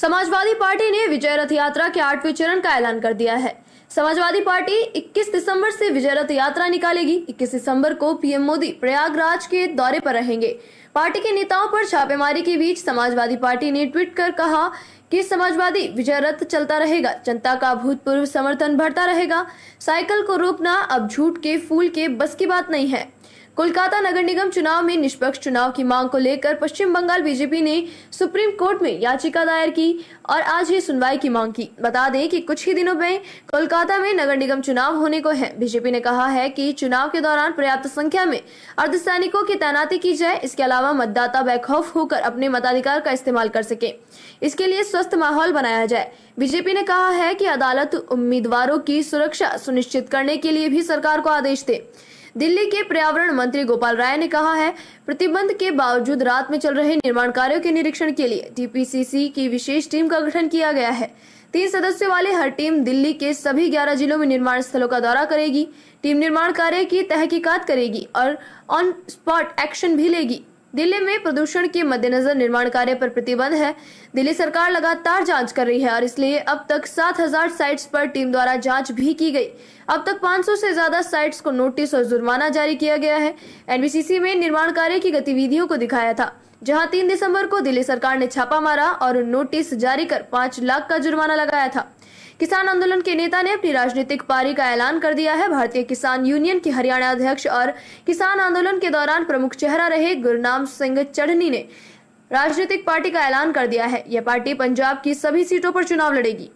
Samajwadi Party ने विजय रथ यात्रा के आठवें चरण का ऐलान कर दिया है समाजवादी पार्टी 21 दिसंबर से विजय रथ यात्रा निकालेगी 21 दिसंबर को पीएम मोदी प्रयागराज के दौरे पर रहेंगे पार्टी के नेताओं पर छापेमारी के बीच समाजवादी पार्टी ने ट्वीट कर कहा कि समाजवादी विजय रथ चलता रहेगा जनता का अभूतपूर्व समर्थन बढ़ता रहेगा साइकिल को रोकना अब झूठ के फूल के बस की बात नहीं है कोलकाता नगर निगम चुनाव में निष्पक्ष चुनाव की मांग को लेकर पश्चिम बंगाल बीजेपी ने सुप्रीम कोर्ट में याचिका दायर की और आज ही सुनवाई की मांग की बता दें कि कुछ ही दिनों में कोलकाता में नगर निगम चुनाव होने को है बीजेपी ने कहा है कि चुनाव के दौरान पर्याप्त संख्या में अर्धसैनिकों की तैनाती की जाए इसके अलावा मतदाता बैकऑफ होकर अपने मताधिकार का इस्तेमाल कर सके इसके लिए स्वस्थ माहौल बनाया जाए बीजेपी ने कहा है की अदालत उम्मीदवारों की सुरक्षा सुनिश्चित करने के लिए भी सरकार को आदेश दे दिल्ली के पर्यावरण मंत्री गोपाल राय ने कहा है प्रतिबंध के बावजूद रात में चल रहे निर्माण कार्यों के निरीक्षण के लिए टीपीसीसी की विशेष टीम का गठन किया गया है तीन सदस्यों वाली हर टीम दिल्ली के सभी ग्यारह जिलों में निर्माण स्थलों का दौरा करेगी टीम निर्माण कार्य की तहकीकात करेगी और ऑन स्पॉट एक्शन भी लेगी दिल्ली में प्रदूषण के मद्देनजर निर्माण कार्य पर प्रतिबंध है दिल्ली सरकार लगातार जांच कर रही है और इसलिए अब तक 7000 साइट्स पर टीम द्वारा जांच भी की गई अब तक 500 से ज्यादा साइट्स को नोटिस और जुर्माना जारी किया गया है एनबीसीसी में निर्माण कार्य की गतिविधियों को दिखाया था जहां तीन दिसंबर को दिल्ली सरकार ने छापा मारा और नोटिस जारी कर पांच लाख का जुर्माना लगाया था किसान आंदोलन के नेता ने अपनी राजनीतिक पारी का ऐलान कर दिया है भारतीय किसान यूनियन के हरियाणा अध्यक्ष और किसान आंदोलन के दौरान प्रमुख चेहरा रहे गुरनाम सिंह चढ़नी ने राजनीतिक पार्टी का ऐलान कर दिया है यह पार्टी पंजाब की सभी सीटों पर चुनाव लड़ेगी